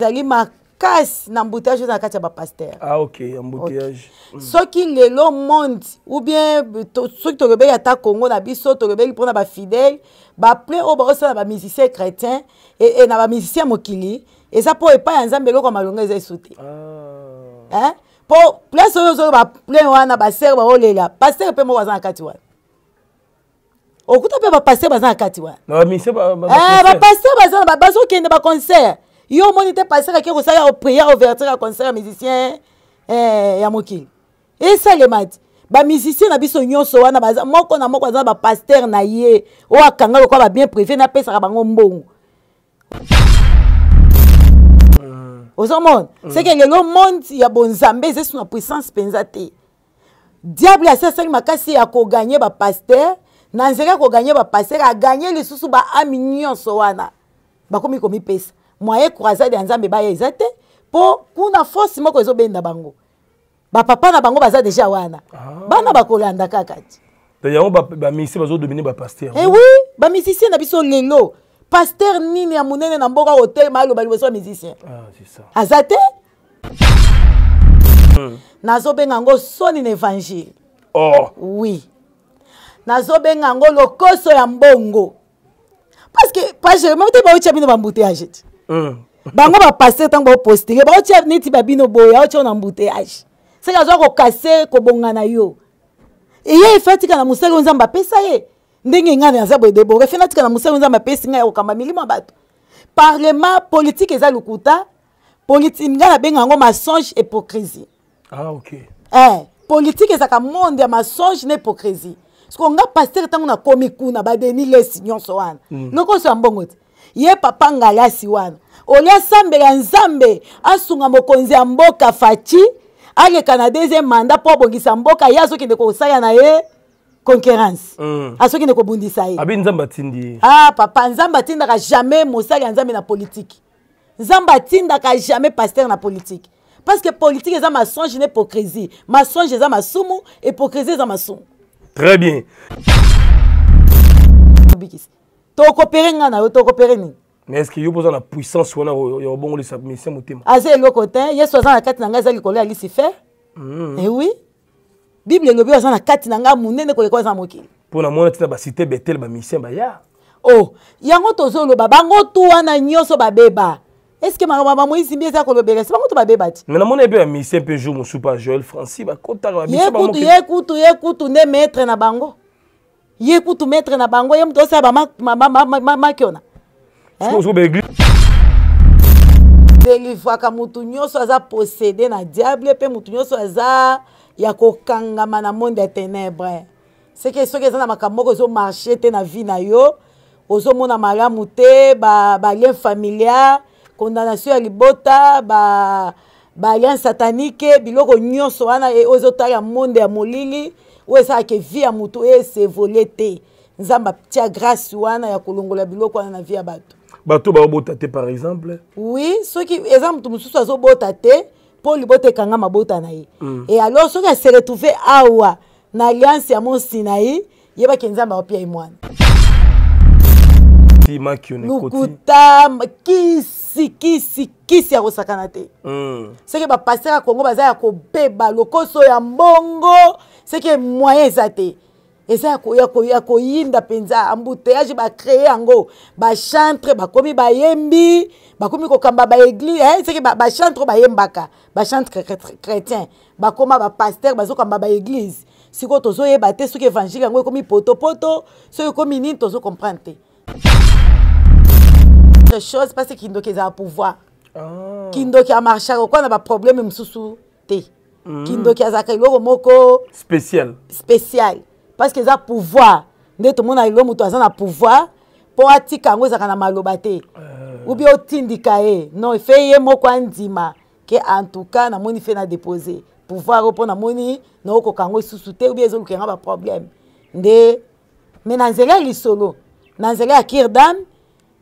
ezali makasi na embouteillage eza na kati ya bapaster ah, okay, okay. mm. soki lelo monde ou bien to, soki tolobeli ata congo na biso tolobeli mpona bafidele baplan oyo baosala bamusicien chrétien e, e, na bamusicien mokili eza mpo epai ya nzambe eloko ya malonga eza esu te ah. eh? mpo place oyo ozoyo baplan wana basere baolela paster mpe moko aza na kati wana okuta mpe bapaster baza na kati wana bapaster eh, baza bazokende baconcert yo omoni te paster akei kosala priere ouverture ya concert ya musicien eh, ya mokili esalema ti bamusicien na biso nyonso wana baza moko na moko aza na bapaster na ye oyo akanga lokwa babien privé napesaka bango mbongo hmm. ozomona hmm. seke lelo monde ya bonzambe eza suna puissance mpenza te diable asi asali makasi ya koganye bapaster na nzela ya koganye bapaster aganye lisusu baami nyonso wana bakomi komipesa moyen croisade ya nzambe baya eza te mpo kuna force moko ezobenda bango bapapa na bango baza deja wana ah. bana bakolanda kaka ti yango bamisisi bazodomine bapaster ewi eh bamisisien na biso lelo paster nini ya monene na mboka otelema aloba liboso ya musicien ah, aza te hmm. nazobenga yango soni na évangile wi oh. nazobenga yango lokoso ya mbongo parce que pagermeme te baotya bino bambuteyage ti Hmm. bango bapaster ntango baopostike baotia neti babino boye aotia na mbuteyage soki azwa kokase kobongana yo eye efe atika na mosali oyo nzambe apesa ye ndenge ngai naza boye debora efe natika na mosali oyo nzambe apesi ngai ya kokamba milimo ya bato parlement politike eza lokuta ngai nabenga yango masonge hypocrisie ah, okay. eh, politike ezalaka monde ya masonge na hypocrisie siko nga paster ntango nakomi kuna badeni lesi nyonso wana mm. nokoso ya mbongo te ye papa ngalasi wana olia asambela nzambe asunga mokonzi ya mboka faci aleka na deuxième mandat mpo abongisa mboka ye azokende kosala na ye concurrence mm. azokende kobundisa ye abi nzambe atindi ye ah papa nzambe atindaka jamais mosali ya nzambe na politike nzambe atindaka jamais paster na politike parce que politike eza masonge na hypocrisie masonge eza masumu hypocrisie eza masumu très bien obikisi tokopere ngai na yo tokopere nini mais estce yo boza na puissance wana ya kobongolisa misien motema aza eloko te yesu aza na kati na ngai aza likolo ya lucifer hmm. ewi eh bible elobi aza na kati na ngai monene koleka aza na mokili mpo na mona ntina basite betel bamisien baya o oh, yango tozoloba bango tu wana nyonso babeba estce makambo bamoisimbi eza kolobela se bango to babeba ti me namoni ebe bamisien mpe jour mosupa joel franci bakotaka ye kutu ye kutu nde maître na bango ye kutu maître na bango ye moto osala bamakiona delivwaka motu nyonso aza posséde na diable mpe motu nyonso aza ya kokangama na monde ya ténèbre seke soki eza na makambo moko ezomarche te na vie na yo ozomona malamu te balien ba familiar condamnation ya libota balien ba satanike biloko nyonso wana e, oyo ezotala monde ya molili oyo esalaka vie ya motu oyo esevole te nzambe atia grâce wana ya kolongola biloko wana na vie ya bato bato baobota te par exemple oui soki eza motu mosusu azobota te mpo libota ekanga mabota na ye mm. e alors soki ase retrouve awa na alliance ya mosi na ye yebaki nzambe awapia ye mwana lokuta kisi kisi kisi ya kosakana te mm. soki bapaster ya kongo baza ya kobeba lokoso ya mbongo seke moyen eza te eza ya koyinda mpenza ambuteyage bacreye yango bachantre bakomi bayembi bakomi kokamba baeglise eh, seke bachantre oyo bayembaka bachantre chrétien bakoma bapaster bazokamba baeglise sikoyo tozoyeba te soki évangile yango ekomi potopoto soki ekomi nini tozokomprendre te chose mpasi kindoki ezala pouvoir ah. kindoki amarshaka okwana baprobleme mosusu te Hmm. kindoki azalaka eloko moko spécial spécial parce que eza pouvoir nde tomona lelo moto aza na pouvoir mpo atika yango ezalaka na maloba te ubi euh. otindika ye non efe ye moko andima ke entouka namoni fe na dépose pouvoir oyo mpo namoni naokoka yango lisusu te ubi ezoluka yanga baproblème nde me na nzela ya lisolo na nzela ya kirdam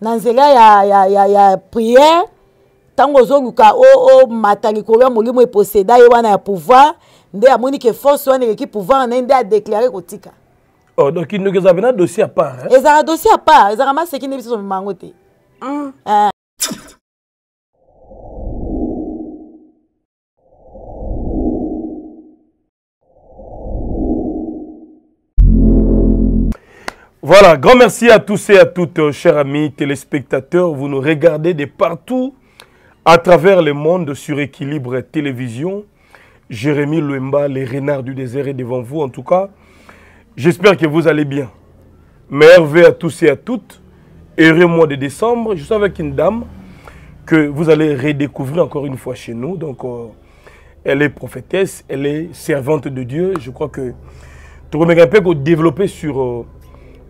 na nzela ya, ya, ya, ya prière ntango o omata likolo ya molimo posseda e wana ya pouvoir nde a monique force wana eleki pouvoir na ye déclarer adeklare kotika oh, donc indoki eza un dossier apart hein ezalaka dossier apart ezalaka maseki nde biso tomema yango hmm. ah. Voilà, grand merci à tous et à toutes, euh, chers amis téléspectateurs. Vous nous regardez de partout à travers le monde sur Équilibre Télévision, Jérémy Louemba, les renards du désert est devant vous en tout cas. J'espère que vous allez bien. Merveille à tous et à toutes. Heureux mois de décembre. Je suis avec une dame que vous allez redécouvrir encore une fois chez nous. Donc, euh, elle est prophétesse, elle est servante de Dieu. Je crois que tout le monde peut développer sur euh,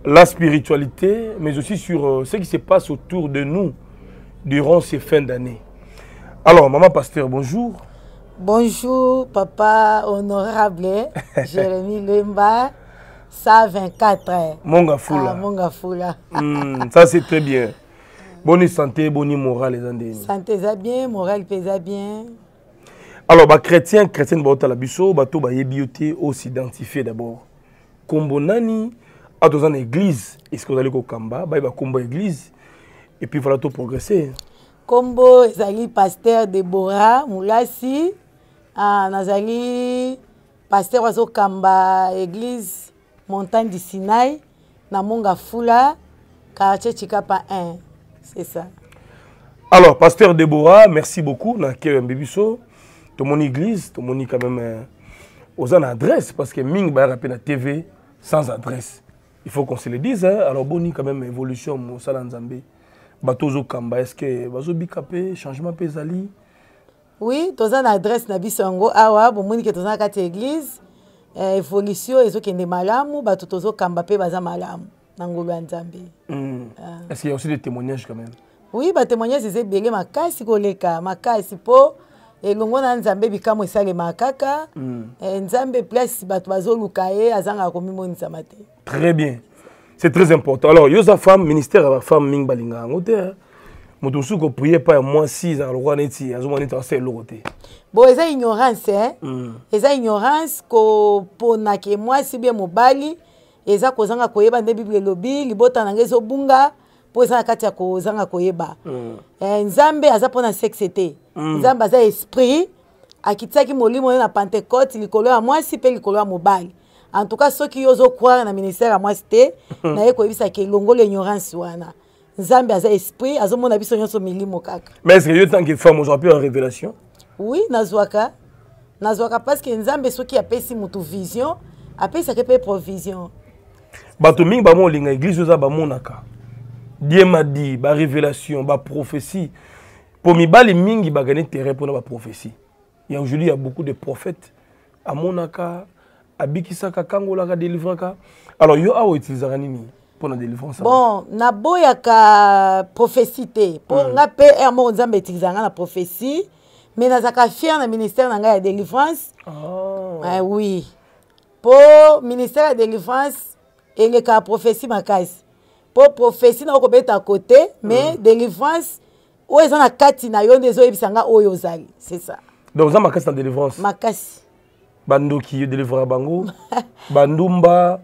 la spiritualité, mais aussi sur euh, ce qui se passe autour de nous durant ces fins d'année. Alors, maman pasteur, bonjour. Bonjour, papa honorable Jérémy Lemba, 124. Monga Foula. Ah, Monga Foula. Mmh, ça, c'est très bien. Bonne santé, bonne morale, les Andéens. Santé, ça bien, morale, ça bien. Alors, bah, chrétien, chrétienne, bah, la biso, bah, tout, bah, yébioté, aussi identifié d'abord. Kombonani, à dans une église, est-ce que vous allez au Kamba, bah, bah, Kombo église, et puis voilà, tout progresser. nkombo ezali paster debora molasi ah, nazali paster azokamba église montagne du sinai na monga fula quartier chikapa 1 c'est ça alors pasteur debora merci beaucoup na keyo yambe biso tomoni église tomoni quand même euh, oza na adresse parce que mingi bayaka mpe na tv sans adresse il faut qu'on se le dise hein? alors boni quand même évolution mosala nzambe bato ozokamba estce bazobika mpe changement mpe ezali oui toza na adresse na biso yango awa bomoni ke toza na kati ya église eh, évolution ezokende malamu bato tozokamba mpe baza malamu na ngolu ya nzambe mm. ah. estce ya aussi de témoignage quand même oui batémoignage eza ebele makasi koleka makasi mpo elongo na nzambe bikambo esalemaka kaka mm. eh, nzambe place bato bazoluka ye azangaka komimonisa mate très bien c'est très important alors yo za femme ministère ya bafemme mingi balingaka yango te moto mosusu koprie epai ya mwasi ezalaka lokola neti azomona neti asa eloko te bo eza ignorance e eza hmm. ignorance kopona ke mwasi bie mobali eza kozanga koyeba nde bible elobi libota na ngai ezobunga mpo eza na kati ya kozanga koyeba hmm. eh, nzambe aza mpona sexe te hmm. nzambe aza esprit akitisaki molimo ne na pentecote likolo ya mwasi mpe likolo ya mobali en tout cas soki yo ozocroire na ministère ya mwasi te naye koyebisaka elongolo ignorance wana nzambe aza esprit azomona biso nyonso milimo kaka mais est ce que yo tanke femme ozwa mpe ya révélation oui nazwaka nazwaka parce que nzambe soki apesi motu vision apesaka mpe provision bato mingi bamo olinga église oyo eza bamonaka die madi barévélation baprophétie mpo mibali mingi bagane terrain mpona baprophétie ya aujourd'hui ya beaucoup de prophètes amonaka abikisaka kangolaka délivraka alors yo awa utilisaka nini mpona délivrance bon naboyaka prophétie te mpo hmm. nga mpe ere moko nzambe etilisaka nga na prophétie mais nazalaka fier na ministère na ngai ya délivrance ah. eh oui mpo ministère ya délivrance elekaka prophétie makasi mpo prophétie nako kobeta kote mais hmm. délivrance oyo eza na kati na yo nde ezoyebisa nga oyo ozali c'est ça donc oza makasi na délivrance makasi bandoki edelivra bango bandumba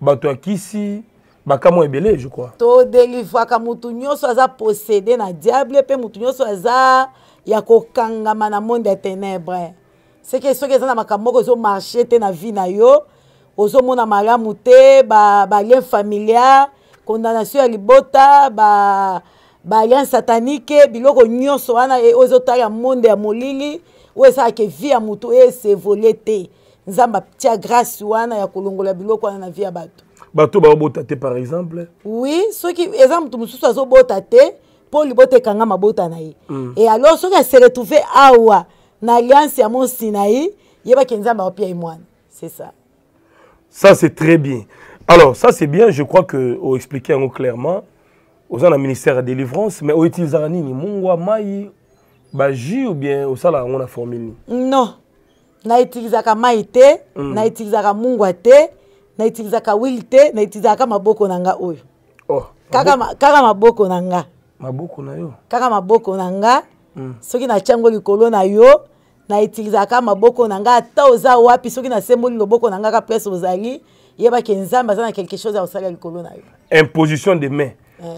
bato ya kisi bakamwa ebele je crois todelivwaka motu nyonso aza posséde na diable mpe motu nyonso aza ya kokangama na monde ya ténèbre seke soki eza na makambo moko ezomarche te na vie na yo ozomona malamu te balien ba familiar condamnation ya libota balien ba satanike biloko nyonso wana ezotala monde ya molili oyo esalaka vi ya motu oyo esevole te nzambe atia grâce wana ya kolongola biloko wana na vi ya bato bato baobota te par exemple oui soki eza motu mosusu azobota te mpo libota ekanga mabota na ye mm. e alors soki aseretrouve awa na alliance ya mosi na ye yebaki nzambe awapia ye mwana c'est ça ça c'est très bien alors ça c'est bien je crois que oexplike yango clairement oza na ministère ya délivrance mais oyo etilizaka nini mungwa mai bajus ou bien osalaka yango na formule nini non naitilizaka mai te mm. naitilizaka mungwa te naitilizaka wile te naitilizaka maboko na nga oyo oh, kaka, ma, kaka maboko na nga maboko na yo kaka maboko na nga mm. soki natyango likolo na yo naitilizaka maboko na nga ata oza wapi soki nasemboli loboko na nga ka prese ozali yebake nzambe aza na quelque chose ya kosalela likolo na yo imposition de main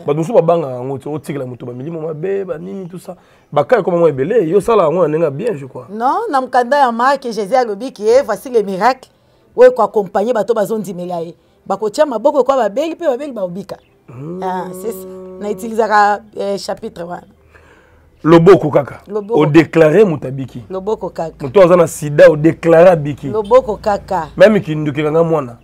bato mosusu babangaka yango ti otikela moto bamilimo mabe banini tout ça bakaya koma mwa ebele yo osala yango na ndenge ya bien je crois non na mokanda ya mark jésus alobiki e eh, voici le miracle oyo ekoakompagne bato bazondimela ye bakotia maboko ekwa babeli mpe babeli baobika sesa hmm. ah, na utilisaka eh, chapitre wana loboko kaka odéclare moto abiki loboko kaka moto aza na sida odéclare abiki loboko kaka meme kindoki ekanga mwana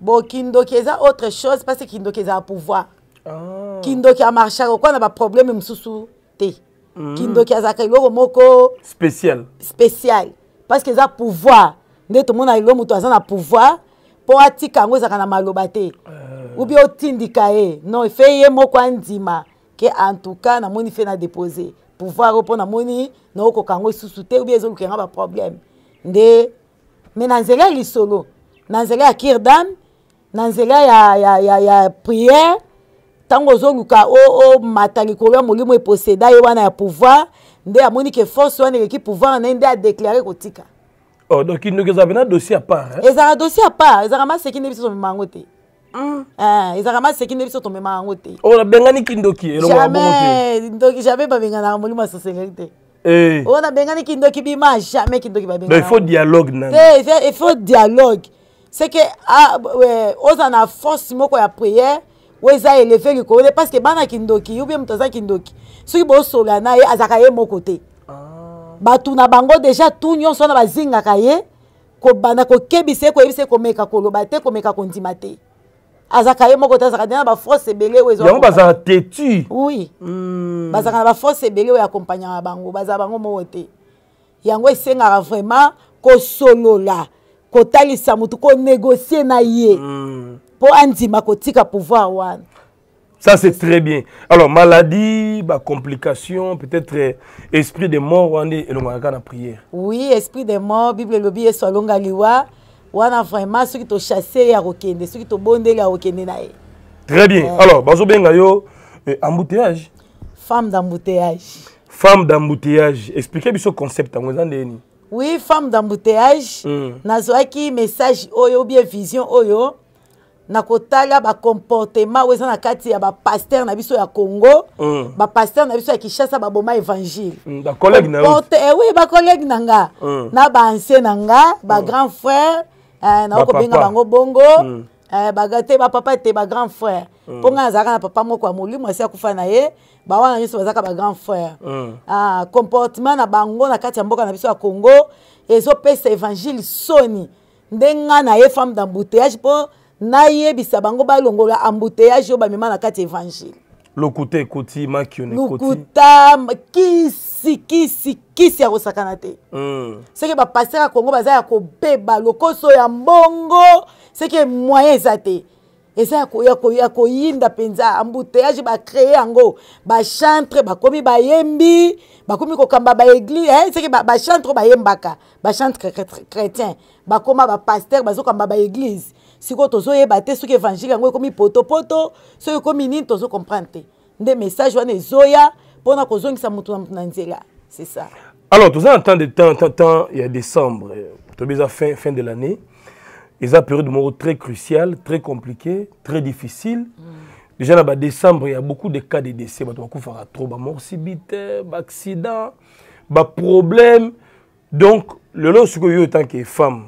bokindoki eza autre chose parce kindoki ezala pouvoir oh. kindoki amarchaka okwa na baprobleme mosusu te mm. kindoki azalaka eloko moko spécial spécial parce que eza pouvoir nde tomona lelo moto aza na pouvoir mpo atika yango ezalaka na maloba te uh. Eh. ubi otindika ye non efe ye moko andima ke antouka namoni fe na dépose pouvoir oyo mpo namoni naokoka yango lisusu te ubi ezoluka yango baproblème nde me na nzela ya lisolo na nzela ya kirdan na nzela ya, ya, ya, ya prière ntango ozonguka omata likolo ya molimo eposeda ye wana ya pouvoir nde amoni ke force wana eleki pouvoir na ye nde adeklare kotika oh, donc ndoki ezala mpena dossier ya part eh? ezalaka dossier ya part ezalaka maseki nde biso tomema yango te Mm. Ah, ezalaka maseki nde biso tomema yango te oyo oh, nabenganiki ndoki elongoabomote jamais babenganaka molimo ya sosengeli te Hey. Eh. oyo oh, nabengani kindoki bima jamais kindoki babengaifau dialogue nte eh, ifau dialogue c'est que ah, oza na force moko ya prière oyo eza eleve likolo te parceke bana kindoki ubie moto aza kindoki soki bosola na ye azalaka ye moko te ah. bato na bango deja tu nyonso wana bazingaka ye kobanda kokebisa ye koyebisa ye komeka koloba te komeka kondima te azalaka ye moko te azalaka te na baforce ebele oyo yango bazalaka tetu oui hmm. bazalaka na baforce ebele oyo akompagnaka bango bazala bango moko te yango esengaka vraiment kosolola kotalisa motu konegocie na ye hmm. mpo andima kotika pouvoir wana ça c'est très bien alors maladie bacomplication peut-être euh, esprit de mort wana elongaka na prière oui esprit de mort bible elobi yesu alonga liwa wana vraiment soki tochasse ye akokende soki tobondeli akokende na ye très bien ouais. Eh. alors bazobenga yo eh, embouteillage femme d'embouteillage femme d'embouteillage expliquez biso concept yango eza ndeni oui femme d'embouteillage mm. nazwaki message oyo ou bien vision oyo na kotala bacomportement oyo eza na kati ya bapaster na biso ya congo mm. bapaster na biso ya kinshasa baboma évangile mm, bacollegeporte ewi eh bacollegue na nga mm. na baancien na nga bagrand mm. frère eh, na okobenga bango bongo mm. eh, bagate bapapa ete bagrand frère mm. mpo mm. ngai nazalaka na papa moko ya molimo asi akufa na ye bawana nyonso bazalaka bagrand frère mm. ah, comportement na bango na kati ya mboka na biso ya congo ezopesa évangile soni nde ngai naye femme d'embouteillage mpo nayebisa bango balongola ambuteyage oyo bamema na kati evangile lokuta ekoti makione lokuta kisi kisi kisi ya kosakana te mm. seke bapaster ya kongo baza ya kobeba lokoso ya mbongo seke moyen eza te eza ya koyinda mpenza ambuteyage bacreye yango bachantre bakomi bayembi bakomi kokamba baeglise eh, seke bachantre ba oyo bayembaka bachantre chrétien bakoma bapaster bazokamba baeglise sikoyo tozoyeba te soki évangile yango ekomi potopoto soki ekomi nini tozokomprendre te nde message wana ezoya mpona kozongisa motu na motu na nzela c'est ça alors toza na temps de temps temps temps ya décembre eh, tobi eza fin, fin de l'année eza période moko très cruciale très compliqué très difficile mm. déjà na badécembre ya beaucoup de cas de décès bato bakufaka trop bamort sibite baaccident baproblème donc lelo sikoyo yo tant que femme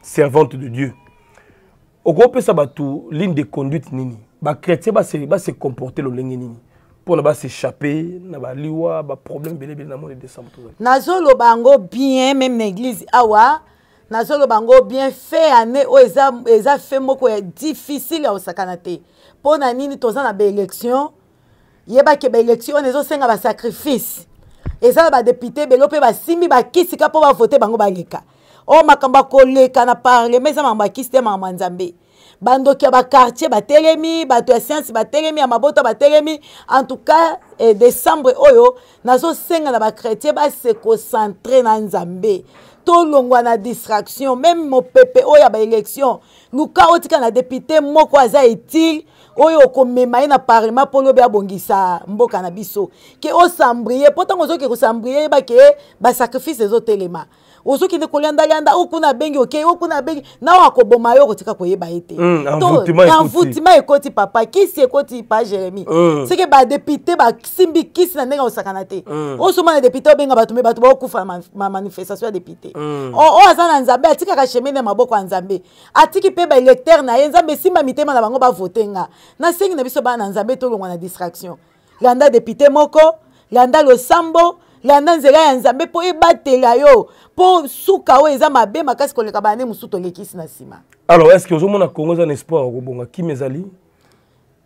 servante de dieu okopesa bato ligne de conduite nini bachrétien base, base comporte lolenge nini mpona baséchappe na baliwa baproblème belebele na mona décembre nazoloba yango bien même na église awa nazoloba yango bien fe année oyo eza, eza fe moko ya difficile ya kosakana te mpo na nini toza na baélection yebaki baélection oyo ezosenga basacrifice eza na badepute ebele mpe basimbi bakisika mpo bavote bango baleka oyo oh, makambo akoleka na parlema eza makambo akisi te makambo ya nzambe bandoki ya bakartier batelemi bato ya siansi batelemi ya mabota batelemi en tout cas eh, décembre oyo nazosenga na bakretien basekocentre na nzambe tolongwa na distraction meme mopepe oyo ya baélection luka otika na député moko aza etile oyo okomema ye na parlement mpo lobi abongisa mboka na biso ke osambrie mpo ntango ozokee kosambrie yebake basacrifice ezotelema ozokende koliandalianda oyo kuna abengi okei oyo kuna abengi na oyo akoboma yo okotika koyeba ye te envoutima ekoti papa kisi ekoti pa jérémi hmm. seke badepute basimbi kisi na ndenge akosakana te hmm. osoma na depute obenga bato me bato baokufa na manifestation ya depute hmm. oh, oyo aza na nzambe atikaka chemine ya maboko ya nzambe atiki mpe baélecteur na ye nzambe esimba mitema na bango bavote nga nasengi na biso bana na nzambe tolongwa na distraction landa depute moko landa losambo landa nzela ya nzambe mpo ebatela yo mpo suka oyo eza mabe makasi koleka bane mosusu tolekisi na nsima alors estce ozomona congo eza na espoir ya kobonga kim ezali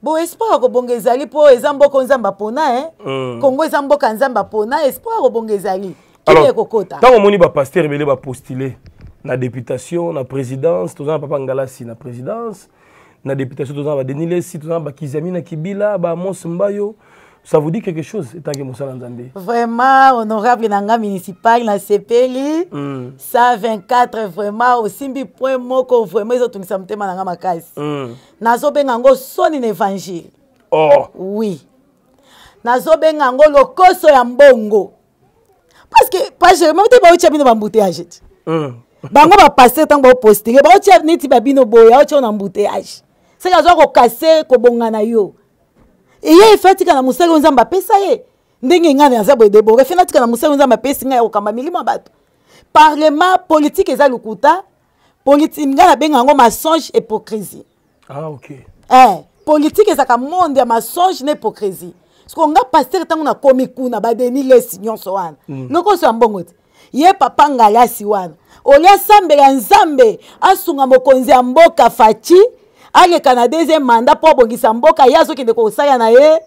bo espoir ya kobonga ezali mpo eza mboka nzambe apona e eh? hmm. congo eza mboka nzambe apona espoir ya kobonga ezali kim ekokota ntango omoni bapaster ebele bapostule na députation na présidence toza na papa ngalasi na présidence na députation toza na badenilesi toza na bakizami na kibila baamos mbayo ça vous dit quelque chose etangi mosala nzambe vraiment honorable na nga municipal nasepeli mm. 124 vraiment osimbi point moko vraiment ezotungisa motema na nga makasi mm. nazobenga yango soni na évangile oh. oui nazobenga yango lokoso ya mbongo parce que page meme te baotya bino bambuteyage ti mm. bango bapaster ntango baopostele baotya neti babino boye aotya na mbuteyage seke azwa kokase kobongana yo eye efe atikala mosali oyo nzambe apesa ye ndenge ngai aza boye debora efe natikala mosali oyo nzambe eh, apesi ngai ya kokamba milimo ya bato parlement politike eza lokuta ngai nabenga yango masonge hypocrisie ah, okay. eh, politike ezalaka monde ya masonge na hypocrisie soko nga paster ntango nakomi kuna badeni lesi nyonso wana mm. lokoso ya mbongo te ye papa ngalasi wana olia sambela nzambe asunga mokonzi ya mboka faci aleka na deuxième mandat mpo abongisa mboka ye azokende kosala na ye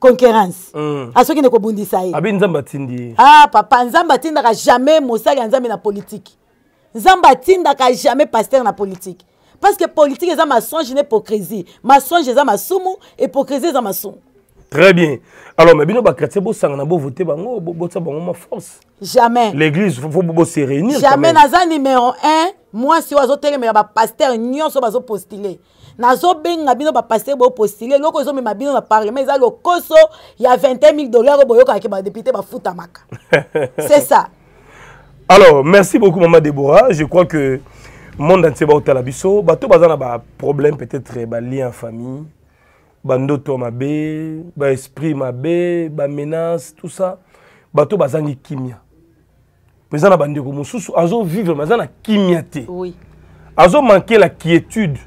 concurrence mm. azokende kobundisa ye abi nzambe atindi ah papa nzambe atindaka jamais mosali ya nzambe na politike nzambe atindaka jamais paster na politike parce que politique eza masonge na hypocrisie masonge eza masumu hypocrisie eza masumu Très bien. Alors, mais bino ba chrétien bo sangana bo voter bango bo bota bango ma force. Jamais. L'église faut bo se réunir Jamais naza numéro 1, moi si wazo tele mais ba pasteur nyon so bazo postuler. nazobenga bino bapaster bopostile eloko ezomema bino na parlement eza lokoso ya 21000 dollar oyo boyokaki badepute bafutamaka c'est ça alors merci beaucoup mama débora je crois que monde entier baotala biso bato baza na baproblème peut-être balien famille bandoto mabe baesprit mabe bamenace tout ça bato bazangi kimia mpeza na bandeko mosusu azovivre mais aza na kimia te oui. azomanke la quiétude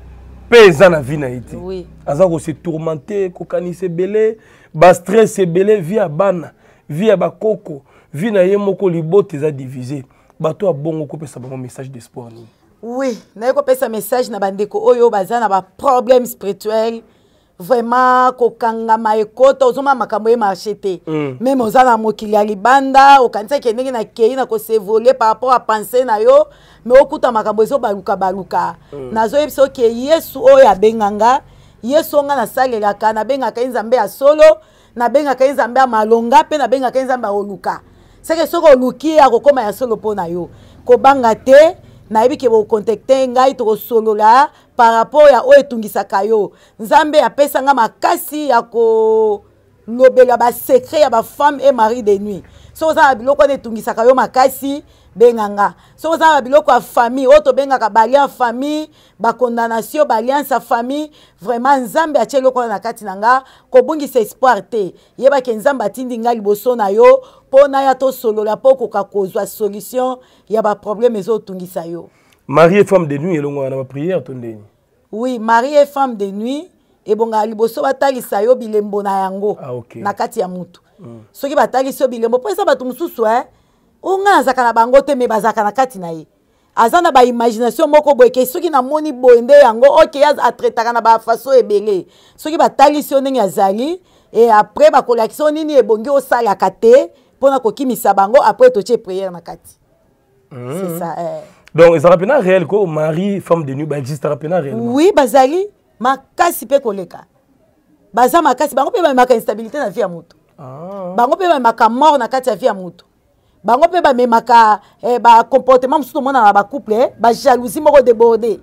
mpe eza na vie na ye te aza kosetourmente kokanisa ebele bastress ebele vie ya bana vie ya bakoko vie na ye moko libota eza divise bato abongo kopesa bango message d'espoir nini oui naye kopesa message na bandeko oyo baza na baproblème spirituelle vraiment kokangama ekota ozoma makambo ye marché te mm. meme oza na mokili ya libanda okanisaki ndenge nakei na kosevole par rapport a pensé na yo me okuta makambo ezobaluka baluka mm. nazoyebisa oke yesu oyo abenganga yesu onga nasalelaka nabengaka ye nzambe ya solo nabengaka ye nzambe ya malonga mpe nabengaka ye nzambe ya oluka seke soki oluki ye akokóma ya solo mpo na yo kobanga te nayebi ke bokontacte ngai tokosolola par rapport ya oyo etungisaka yo nzambe apesanga makasi ya kolobela basekret ya bafemme e mari de nuit so oza na biloko wana etungisaka yo makasi benganga soki oza na biloko ya famille oyo tobengaka balia ya famille bakondamnatio baalliance ya famille vraiment nzambe atie eloko wana na kati na nga kobongisa espoir te yebaki nzambe atindi nga liboso na yo mpo naya tosolola mpo okoka kozwa solution ya baproblème ezotungisa yo marie et femme de nuit elongwana na baprière to ndeni oui marie et femme de nuit ebongaka liboso batalisa yo bilembo na yango ah, okay. na kati ya motu mm. soki batalisi yo bilembo mpo eza bato mosusu eh? onga nazalaka na bango te me bazalaka na kati na ye aza na baimagination moko boye ke soki namoni boye nde yango ok atretaka na bafaso ebele soki batalisi yo ndenge azali e apres bakolakisa yo nini ebongi osalaka te mpona kokimisa bango apres totie priere na kati mm. c'est hmm. ça eh. donc ezalaka mpena réel ko mari femme de nuit baexistaka mpena réel oui bazali makasi mpe koleka baza makasi bango mpe bamemaka instabilité na vie ya motu ah. bango mpe bamemaka mort na kati ya vie ya motu bango mpe bamemaka eh, bacomportement mosusu tomonana bacouple eh, bajalousie moko deborde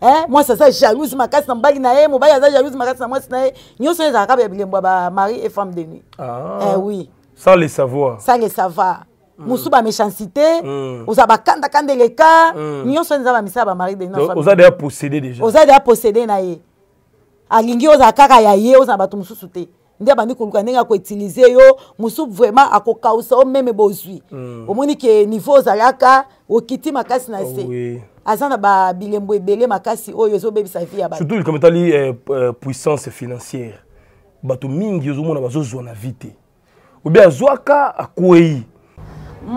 eh? mwasi aza jalouse makasi na mobali na ye mobali aza jalouse makasi na mwasi na ye nyonso ezalaka kaka ya bilembo ya bamari et femme de nuit ah. eh, oui sans le savoir sans le savoir hmm. mosu baméchancité hmm. oza bakandakanda eleka hmm. nyonso eza bamisala bamari oza deja possédé na ye alingi ozala kaka ya ye oza na bato mosusu te nde abandi koluka ndenge akoutilize yo mosu vraiment akokausa o meme bozwi mm. omoni ke niveau ozalaka okiti makasi na se ah oui. aza na babilembo ebele makasi oyo ezobebisa vie ya bato surtout likambo etali eh, puissance financière bato mingi ozomona bazozwa na vie te obe azwaka akwei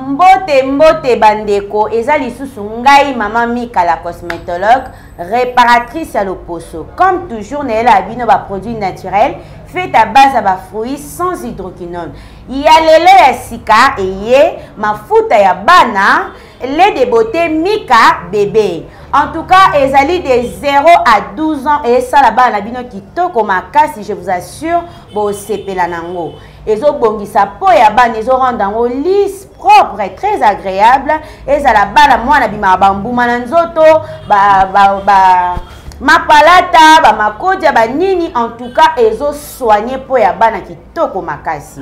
mbote mbote bandeko eza lisusu ngai mama mika la cosmétologue réparatrice ya loposo comme toujours nayela ya bino baproduit naturel faites à base à fruits sans hydroquinone ya lelo ya sika eye mafuta ya bana lait de beauté mika bébé en tout cas ezali de 0 à 12 ans esala bana na bino kitoko makasi je vous assure bosepela nango ezobongisa po ya bana ezorendre yango lise propre très agréable ezala bana mwana bimaka bambuma na nzoto ba, ba, ba, ba mapalata bamakodi ya banini en tout cas ezosoigne mpo ya bana kitoko makasi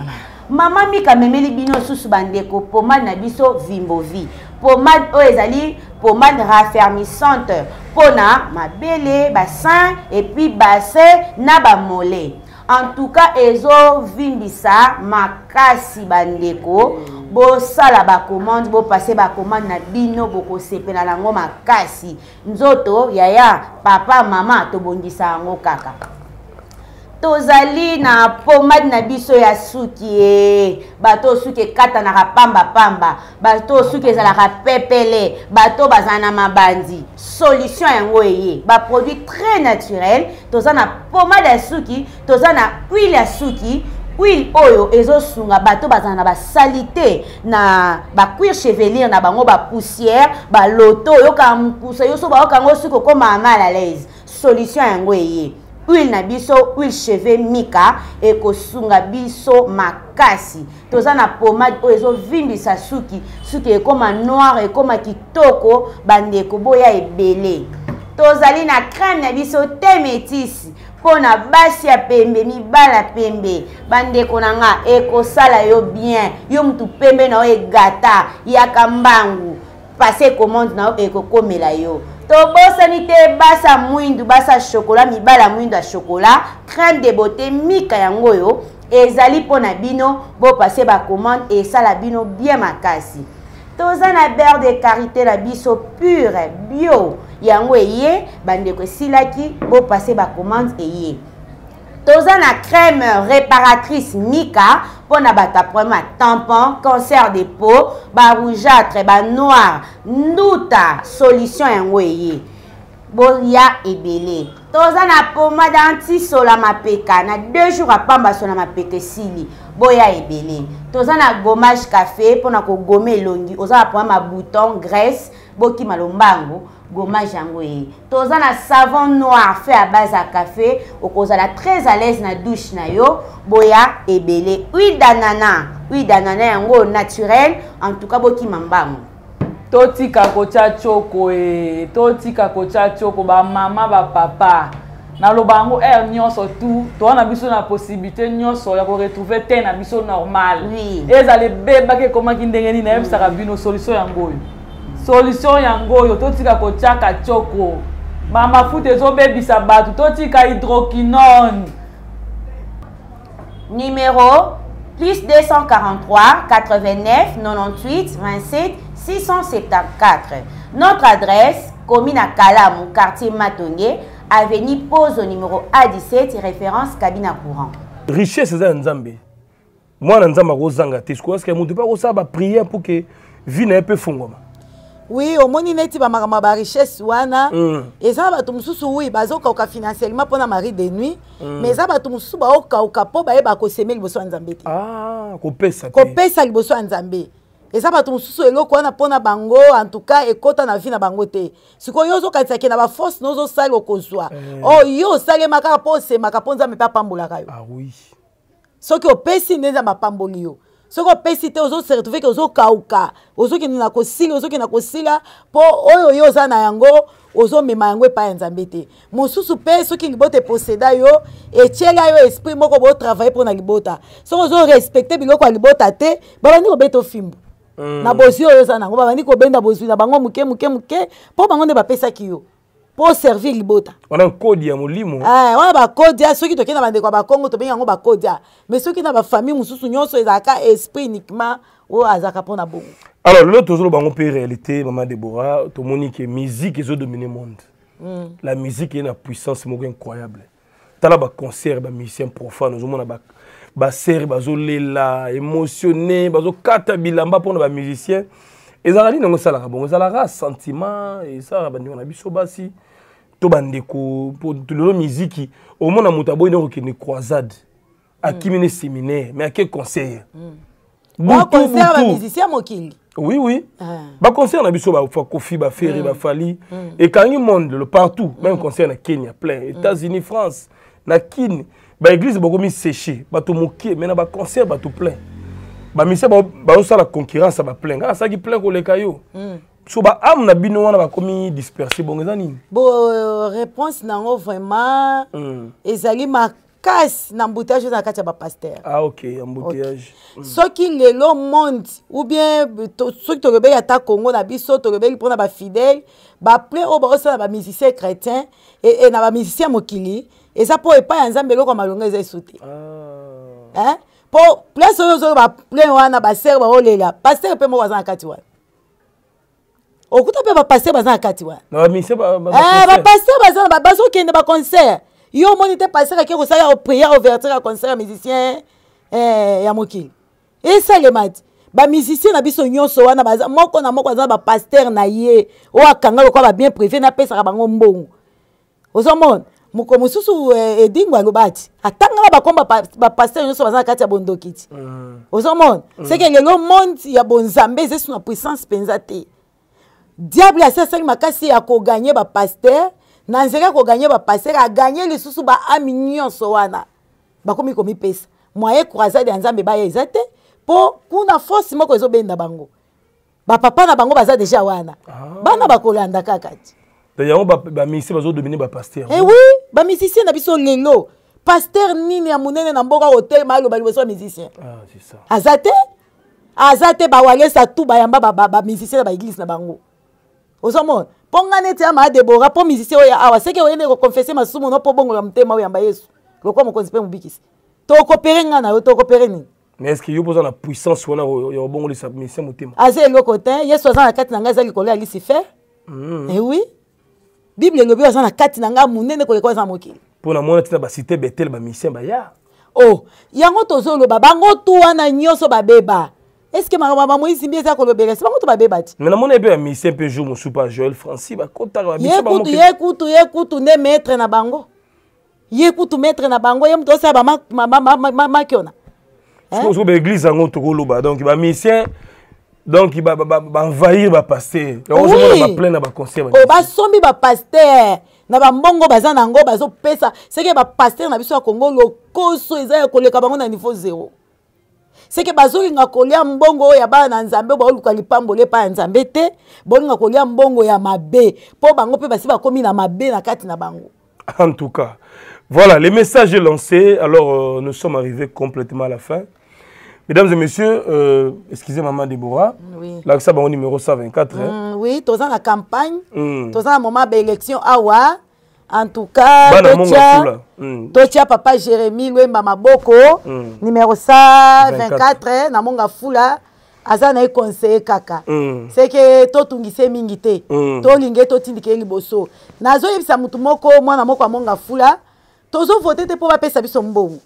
mama mika amemeli bino susu bandeko pomade na biso vimbovi pomade oyo ezali pomade raffermissante mpona mabele basin epuis bassin na bamole en tout cas ezovimbisa makasi bandeko mm. bosala bacommande bopase bacommande na bino bokosepela yango makasi nzoto yaya papa mama tobongisa yango kaka tozali na pomade na biso ya suki e bato suki ekatanaka pambapamba bato suki ezalaka pepele bato bazala na mabandi solution yango eye baproduit très naturel toza na pomade ya suki toza na huile ya suki huile oyo ezosunga bato bazala na basalite na bacuire chevelire na bango bapoussière baloto oyokaa mokusa yo so bayoka yango soki okoma mal à l'aise solution yango eye huile na biso huile cheve mika ekosunga biso makasi toza na pomade oyo ezovimbisa suki suki ekoma noire ekoma kitoko bandeko boya ebele tozali na crème na biso te métisi mpo na basi ya pembe mibala ya pembe bandeko na nga ekosala yo bien yo mutu pembe na yo egata yaka mbangu pase commande na yo ekokomela yo tobosani te basa mwindu basa shokola mibala mwindu ya shokola crème de beauté mika yango oyo ezali mpo na bino bopase bacommande esala bino bien makasi toza na ber de karité na biso pure bio yango eye bandeko esilaki bopase bacommande eye toza na crème réparatrice mika mpo na bato aprobeme ya tampon cancer de peau barougeâtre banoir nduta solution yango eye bolia ebele toza na pomade antisola mapeka na deux jours apambaso na mapeka esili boya ebele toza na gommage café mpona kogoma elongi oza na pomade mabouton graisse bokima lombangu gommage yango ye toza na savon noir fe ya base ya café okozala très à l'aise na douche na yo boya ebele huile danana huile danana yango naturel en tout cas bokima mbangu totika kotya tioko e totika kotya tioko bamama bapapa naloba yango aire eh, nyonso tu toza na biso na possibilité nyonso ya koretrouve te na biso normal ezala ebebaki ekomaki ndenge nini nayebisaka bino solution yango oyo solution yango oyo totika kotyaka tioko bamafuta ezobebisa bato totika hydroquinone numéro plus 243 89 98 27 674. Notre adresse, commune à Kalamou, quartier Matongué, avenue Pose au numéro A17, référence cabine à courant. Richesse eza na nzambe mwana nzambe akozanga te sikoyo parceke moto mpe akosala bapriere mpo ke vi na ye mpe fungwama oui omoni neti bamakambo ya barichesse wana mm. eza na bato mosusu wi bazokauka financièrement mpo na mari de nuit mm. mais eza bato mosusu baokauka oh, mpo bayeba eh, koseme liboso ya nzambe ah, te kopesa liboso ya nzambe eza bato mosusu eloko wana mpona bango antuka ekɔta na vi na bango te sikoyo ozokanisa ke na baforce na ozosala okozwa eh. oyo oh, yo osalema kaka mpo osemaka mpo nzambe mpe apambolaka yo ah soki opesi nde nzambe apamboli yo soki opesi te ozo se retrouve ke ozokauka ozokende na kosila ozokende na kosila mpo oyo yo oza na yango ozomema yango epai ya nzambe te mosusu mpe soki libota eposeda yo etiela yo esprit moko botravaille mpo na libota soki ozorespecte biloko ya libota te babandi kobeta ofimbu Hmm. na bozwi oyo oza nango babandi kobenda bozwi na bango moke moke moke mpo bango nde bapesaki yo mpo servir libota wana kodi ya molimo eh, wana bakodia soki tokei na bandeko ya bakongo tobengi yango bakodia mais soki na bafamille mosusu nyonso ezalaka esprit uniquement oyo azalaka mpo na bongo alors lelo tozoloba yango mpe réalité mama debora tomoni ke musique ezodomine monde mm. la musique eye na puissance moko incroyable tala baconcert bamusicien profane ozomona basere bazolela émotionné bazokata bilamba mpona bamusicien ezalaka nini yango esalaka bongo ezalaka sentiment esalaka bandeko na biso basi to bandeko lelo miziki omona moto aboyi nde kokende croisade akimi mm. ne séminaire mais ake conseillere butubutu mokili oui oui ah. baconcert na biso bakofi baferi mm. bafali mm. ekangi monde lelo partout même concert na kenya plein états-unis france na kine mm. baeglise bakomi séché bato moke me na baconcert bato plein bamisia bazosala concurrence ya baplain kaka asalaki plain koleka yo hmm. so baarme na bino wana bakomi disperse bongo eza nini bo euh, réponse nango vraiment hmm. ezali makasi na embouteillage oza na kati ya bapaster ah ok embouteillage hmm. soki lelo monde ou bien soki tolobeli ata congo na biso tolobeli mpona bafidèle baplain oyo baosala bamusicien chrétien na bamusicien mokili eza mpo epai ya nzambe eloko ya malonga eza eso te mpo ah. place oyo ozoyo baplein wana basere baolela basere mpe moko aza na kati wana okuta mpe bapaster baza na kati wana bapaster eh, baza bazokende baconcert yo omoni te paster akei kosala priere ouverture ya concert ya musicien eh, ya mokili esalema ti bamusicien na biso nyonso wana baza moko na moko aza na bapaster na ye oyo akanga lokwa babien privé napesaka bango mbongo ozomona moko mosusu eh, edingo yango bati atangana bakomba bapaster nyonso baza na kati ya bondoki ti mm. ozomona mm. seke lelo monde ya bonzambe eza esu na puissance mpenza te diable asi asali makasi ya koganye bapaster na nzela ya koganye bapaster aganye lisusu baami nyonso wana bakomi komipesa moye croisade ya nzambe baya eza te mpo kuna force moko ezobenda bango bapapa na bango baza deja wana ah. bana bakolanda kaka ti yango bamisi bazodomine bapaster ewi eh bamisicien na biso lelo paster nini ya monene na mboka otelema aloba liboso ya misicien ah, aza te aza te bawalesa tu bayamba bamisicien na baeglise na bango ozomona mpo nga neti ya maadebora mpo misicien oyo awa seke oyende kokonfese masumu no mpo bongola motema oyamba yesu lokwa mokonzi mpe mobikisi tokopere nga na yo tokopere nini mais estce yo mpo oza na puissance wana ya kobongolisa misicien motema aza eloko te yesu aza na kati na ngai aza likolo ya lucifer hmm. ewi eh bible elobi aza na kati na ngai monene koleka aza na mokili mpo na mona ntina basite betele bamisien baya o yango tozoloba bango tu wana nyonso babeba estce makambo bamoyisi mbi eza kolobela se bango to babeba ti me namoni ebe ya misien mpe jour mosu pa joel franci bakotaka ye kutu ye kutu ye kutu nde maître na bango ye kutu maître na bango ye moto osala bamakiona baeglise yango tokoloba donc bamisien donc baenvahir bapaster va plein oh, na baconseil pasteur. bapaster na bambongo baza na C'est bazopesa seke pasteur na biso Congo le lokoso eza ya koleka bango na niveau que bazo bazolinga kolia mbongo ya ba na nzambe baoluka lipambole epai ya nzambe te bolinga kolia mbongo ya mabe po bango pe basi komi na mabe na kati na bango en tout cas voilà le message est lancé alors euh, nous sommes arrivés complètement à la fin Mesdames et messieurs, euh, excusez maman Déborah. Oui. Là, ça, bah, on numéro 124. Mmh, hein. Mm, oui, tous la campagne, mmh. tous le moment d'élection, awa. En tout cas, bah, Totia, mmh. Totia, papa Jérémy, oui, maman Boko, mmh. numéro 124, na monga fula. aza na ye conseiller kaka mm. seke totungise mingi te mm. tolingi totindike ye liboso nazoyebisa motu moko mwana moko amongafula tozovote te mpo bapesa biso mbongo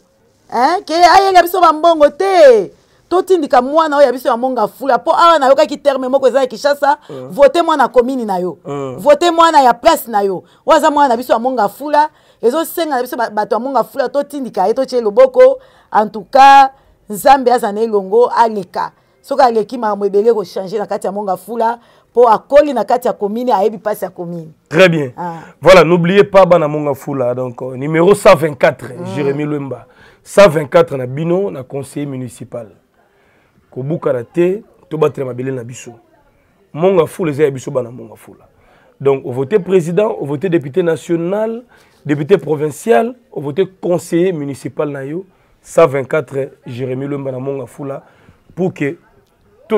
ke ayeka biso bambongo te totindika mwana oyo ya biso ya monga fula mpo awa nayokaki terme moko eza ya kinshasa mm. vote mwana komini na yo mm. vote mwana ya place na yo oyo aza mwana na biso ya monga fula ezosenga na biso bato ya monga fula totindika ye totie loboko antuka nzambe aza na elongo aleka soki aleki makambo ebele ekochange na kati ya monga fula mpo akoli na kati ya commune ayebi mpasi ya commune très bien ah. voilà n'oubliez pas bana monga fula donc euh, numéro 124 mm. jérémi lwemba 124 na bino na conseiller municipal Donc, te vote président, na biso monga président député national député provincial vote conseiller municipal na yo 124 Jérémy Lomba, na monga pour que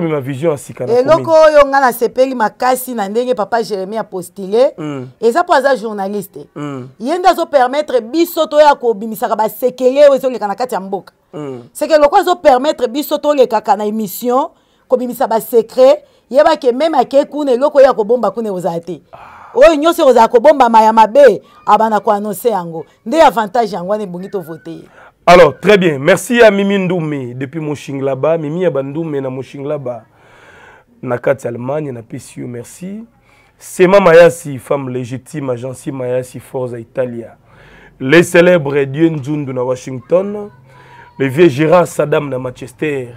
tomema vision ya sika eloko oyo ngai nasepeli makasi na ndenge papa jérémi apostile mm. eza mpo aza journaliste mm. ye nde azopermettre biso toya kobimisaka basekele oyo ezoleka na kati ya mboka mm. seke loko azopermettre biso tolekaka na émission kobimisa basekret yebake meme ake kuna eloko oyo akobomba kuna kozala te ah. oyo nyonso ekozala kobombama ya mabe abanda koanonse yango nde avantage yango wana ebongi tovote ye Alors, très bien. Merci à Mimi Ndoumé depuis Moshinglaba. Mimi Abandoumé na Moshinglaba. Na Kati Allemagne, na PCU, merci. Sema Mayasi, femme légitime, agence Mayasi Forza Italia. Les célèbres Dieu Nzundu na Washington. Le vieux Gérard Saddam na Manchester.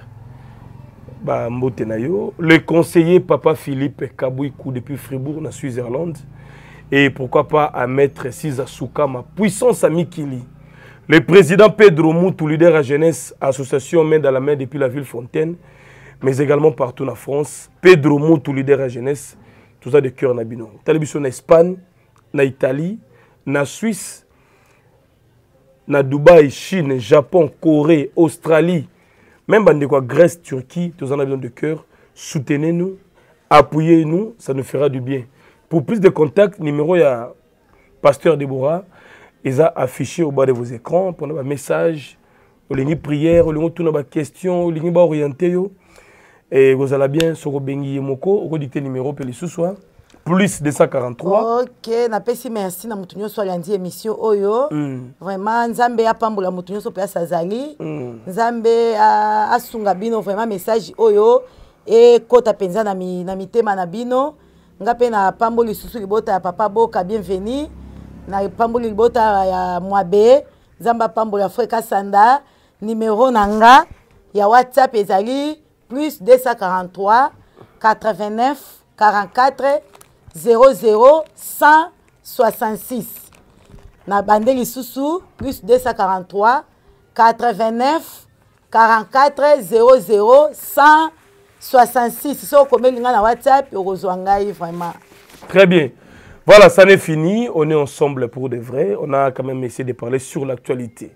Bah, Mbotenayo. Le conseiller Papa Philippe Kabouikou depuis Fribourg na Suisse-Irlande. Et pourquoi pas à maître Sisa Soukama, puissance à Mikili. Le président Pedro Moutou, leader à jeunesse, association main dans la main depuis la ville Fontaine, mais également partout en France. Pedro Moutou, leader à jeunesse, tout ça de cœur na bino. Télévision en Espagne, na Italie, na Suisse, na Dubaï, Chine, Japon, Corée, Australie, même en Grèce, Turquie, tout ça na bino de cœur. Soutenez-nous, appuyez-nous, ça nous fera du bien. Pour plus de contacts, numéro ya Pasteur Déborah, eza affiché au bas de vos écrans mpona bamessage olingi prière olingi otuna baquestion olingi baoriente yo e kozala bien soki obengi ye moko okodikte numéro mpe lisusu a plus 243 ok napesi merci na moto nyonso alandi émission oyo oh mm. vraiment nzambe apambola moto nyonso place azali mm. nzambe asunga bino vraiment message oyo oh ekɔta mpenza na mitema na bino nga mpe napamboli lisusu libota ya papa boka bienvenu na epamboli libota ya mwabe nzambe apambola ya frere kasanda numero na nga ya whatsapp ezali plus 243 89 44 00 166 na bande lisusu plus 243 89 44 00 166 so okomeli nga na whatsapp okozwa ngai vraiment très bien Voilà, ça n'est fini. On est ensemble pour de vrai. On a quand même essayé de parler sur l'actualité.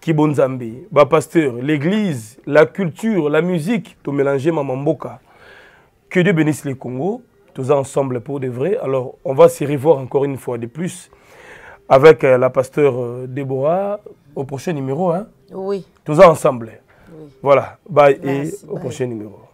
Kibonzambi, bah pasteur, l'église, la culture, la musique, tout mélanger Boka. Que Dieu bénisse les Congo. Tous ensemble pour de vrai. Alors, on va se revoir encore une fois de plus avec euh, la pasteur euh, Déborah au prochain numéro. Hein? Oui. Tous ensemble. Voilà. Bye et au prochain numéro.